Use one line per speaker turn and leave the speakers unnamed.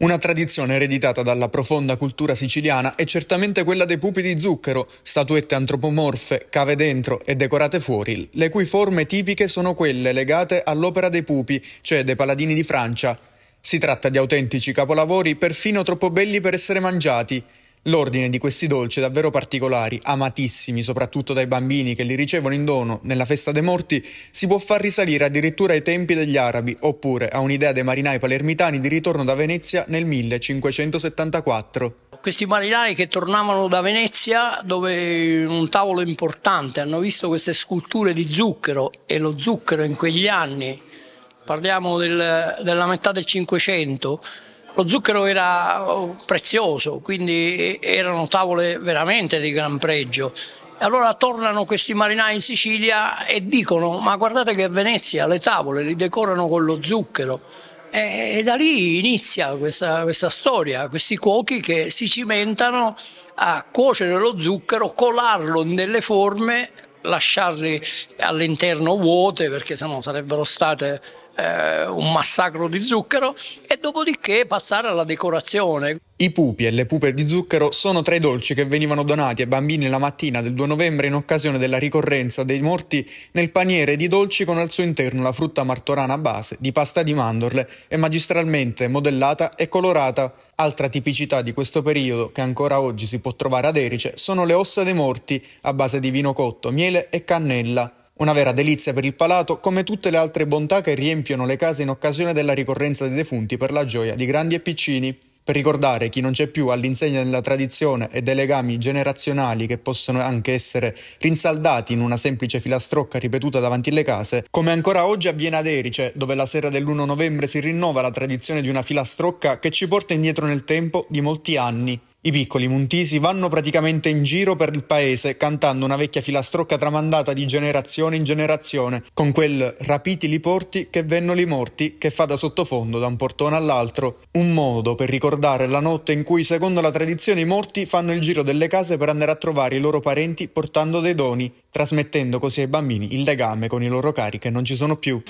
Una tradizione ereditata dalla profonda cultura siciliana è certamente quella dei pupi di zucchero, statuette antropomorfe, cave dentro e decorate fuori, le cui forme tipiche sono quelle legate all'opera dei pupi, cioè dei paladini di Francia. Si tratta di autentici capolavori perfino troppo belli per essere mangiati, L'ordine di questi dolci è davvero particolari, amatissimi soprattutto dai bambini che li ricevono in dono nella festa dei morti, si può far risalire addirittura ai tempi degli arabi, oppure a un'idea dei marinai palermitani di ritorno da Venezia nel 1574.
Questi marinai che tornavano da Venezia, dove un tavolo importante hanno visto queste sculture di zucchero e lo zucchero in quegli anni, parliamo del, della metà del Cinquecento, lo zucchero era oh, prezioso, quindi erano tavole veramente di gran pregio. Allora tornano questi marinai in Sicilia e dicono ma guardate che a Venezia le tavole li decorano con lo zucchero. E, da lì inizia questa, questa storia, questi cuochi che si cimentano a cuocere lo zucchero, colarlo in delle forme lasciarli all'interno vuote perché sennò sarebbero state eh, un massacro di zucchero e dopodiché passare alla decorazione.
I pupi e le pupe di zucchero sono tra i dolci che venivano donati ai bambini la mattina del 2 novembre in occasione della ricorrenza dei morti nel paniere di dolci con al suo interno la frutta martorana a base di pasta di mandorle e magistralmente modellata e colorata. Altra tipicità di questo periodo che ancora oggi si può trovare ad Erice sono le ossa dei morti a base di vino cotto, miele e cannella. Una vera delizia per il palato, come tutte le altre bontà che riempiono le case in occasione della ricorrenza dei defunti per la gioia di grandi e piccini. Per ricordare chi non c'è più all'insegna della tradizione e dei legami generazionali che possono anche essere rinsaldati in una semplice filastrocca ripetuta davanti alle case, come ancora oggi avviene ad Erice, dove la sera dell'1 novembre si rinnova la tradizione di una filastrocca che ci porta indietro nel tempo di molti anni. I piccoli Muntisi vanno praticamente in giro per il paese cantando una vecchia filastrocca tramandata di generazione in generazione, con quel rapiti li porti che venno li morti che fa da sottofondo da un portone all'altro, un modo per ricordare la notte in cui secondo la tradizione i morti fanno il giro delle case per andare a trovare i loro parenti portando dei doni, trasmettendo così ai bambini il legame con i loro cari che non ci sono più.